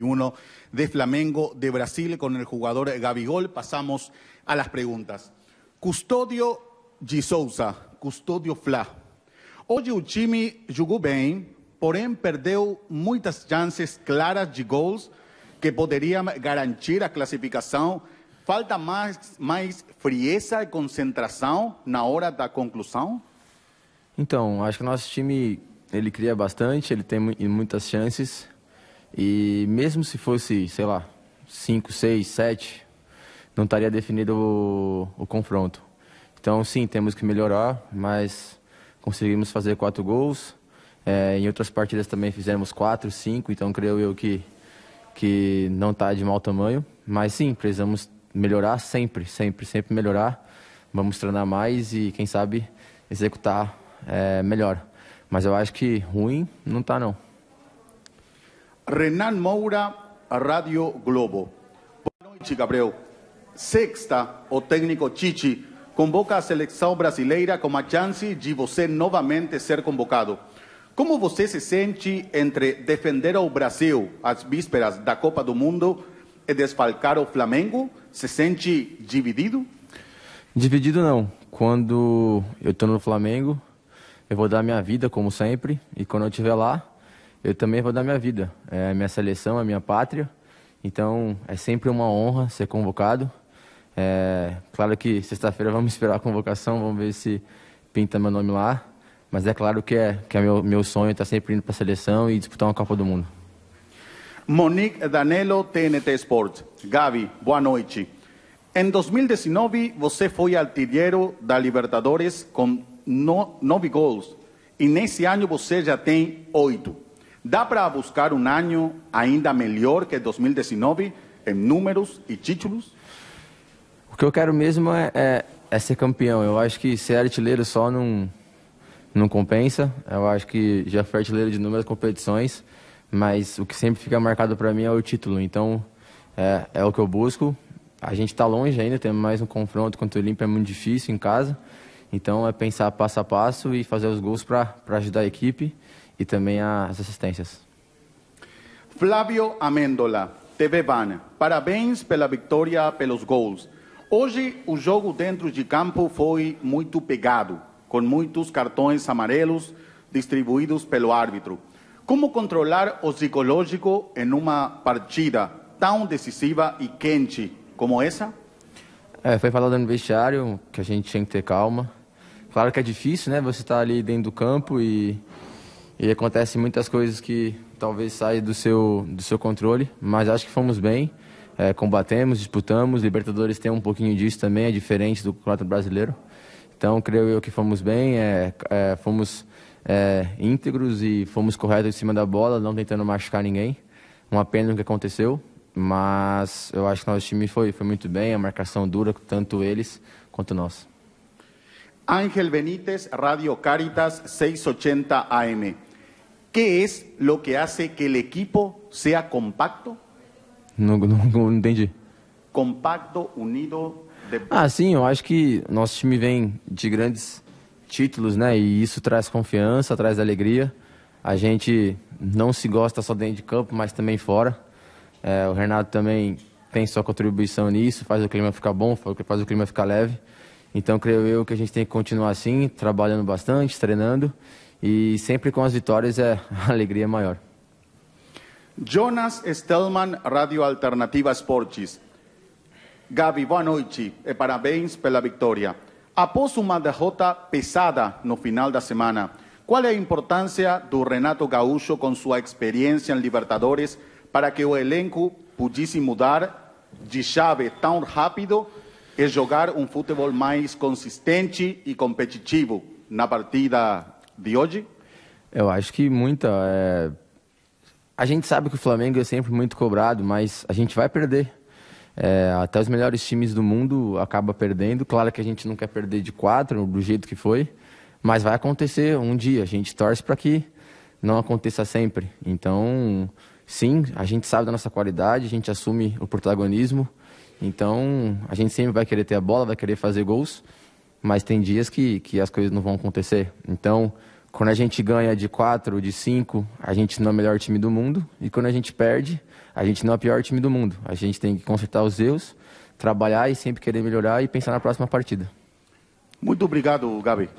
1 de Flamengo de Brasil con el jugador Gabigol. Pasamos a las preguntas. Custodio Gisouza, Custodio Fla. Hoje o time jogou bem, porém perdeu muitas chances claras de gols que poderiam garantir a classificação. Falta mais, mais frieza e concentração na hora da conclusão? Então, acho que o nosso time ele cria bastante, ele tem muitas chances, e mesmo se fosse, sei lá, 5, 6, 7, não estaria definido o, o, confronto. Então, sim, temos que melhorar, mas conseguimos fazer quatro gols. É, em outras partidas também fizemos quatro, cinco, então creio eu que, que não está de mau tamanho. Mas sim, precisamos melhorar sempre, sempre, sempre melhorar. Vamos treinar mais e, quem sabe, executar é, melhor. Mas eu acho que ruim não está, não. Renan Moura, Rádio Globo. Boa noite, Gabriel. Sexta, o técnico Chichi convoca a seleção brasileira com a chance de você novamente ser convocado. Como você se sente entre defender o Brasil às vísperas da Copa do Mundo e desfalcar o Flamengo? Se sente dividido? Dividido não. Quando eu estou no Flamengo, eu vou dar minha vida, como sempre, e quando eu estiver lá, eu também vou dar minha vida. É a minha seleção, a minha pátria. Então é sempre uma honra ser convocado. É, claro que sexta-feira vamos esperar a convocação, vamos ver se pinta meu nome lá. Mas é claro que é, que é meu, meu sonho estar tá sempre indo para a seleção e disputar uma Copa do Mundo. Monique Danello, TNT Sports. Gabi, boa noite. Em 2019, você foi artilheiro da Libertadores com no, nove gols. E nesse ano você já tem oito. Dá para buscar um ano ainda melhor que 2019 em números e títulos? O que eu quero mesmo é, é, é ser campeão. Eu acho que ser artilheiro só não, não compensa. Eu acho que já fui artilheiro de inúmeras competições, mas o que sempre fica marcado para mim é o título. Então, é, é o que eu busco. A gente está longe ainda, temos mais um confronto contra o Olímpia, é muito difícil em casa. Então é pensar passo a passo e fazer os gols para ajudar a equipe e também as assistências. Flávio Amêndola, TV Van, parabéns pela vitória, pelos gols. Hoje o jogo dentro de campo foi muito pegado, com muitos cartões amarelos distribuídos pelo árbitro. Como controlar o psicológico em uma partida tão decisiva e quente como essa? É, foi falado no vestiário que a gente tinha que ter calma. Claro que é difícil, né? Você está ali dentro do campo e, e acontecem muitas coisas que talvez saiam do seu, do seu controle, mas acho que fomos bem. É, combatemos, disputamos. Libertadores tem um pouquinho disso também, é diferente do Campeonato Brasileiro. Então, creio eu que fomos bem, é, é, fomos é, íntegros e fomos corretos em cima da bola, não tentando machucar ninguém. Uma pena o que aconteceu, mas eu acho que nosso time foi, foi muito bem, a marcação dura, tanto eles quanto nós. Ángel Benítez, Radio Caritas 680 AM. ¿Qué es lo que hace que el equipo sea compacto? Não, entendi. Compacto, unido. De... Ah, sim, eu acho que nosso time vem de grandes títulos, né? E isso traz confiança, traz alegria. A gente não se gosta só dentro de campo, mas também fora. É, o Renato também tem sua contribuição nisso, faz o clima ficar bom, faz o clima ficar leve. Então, creio eu que a gente tem que continuar assim, trabalhando bastante, treinando e sempre com as vitórias é a alegria maior. Jonas Stelman, Rádio Alternativa Esportes. Gabi, boa noite e parabéns pela vitória. Após uma derrota pesada no final da semana, qual é a importância do Renato Gaúcho com sua experiência em Libertadores para que o elenco pudesse mudar de chave tão rápido e jogar um futebol mais consistente e competitivo na partida de hoje? Eu acho que muita. É... A gente sabe que o Flamengo é sempre muito cobrado, mas a gente vai perder. É, até os melhores times do mundo acaba perdendo. Claro que a gente não quer perder de quatro, do jeito que foi, mas vai acontecer um dia. A gente torce para que não aconteça sempre. Então, sim, a gente sabe da nossa qualidade, a gente assume o protagonismo. Então, a gente sempre vai querer ter a bola, vai querer fazer gols, mas tem dias que, que as coisas não vão acontecer. Então, quando a gente ganha de 4, de 5, a gente não é o melhor time do mundo. E quando a gente perde, a gente não é o pior time do mundo. A gente tem que consertar os erros, trabalhar e sempre querer melhorar e pensar na próxima partida. Muito obrigado, Gabi.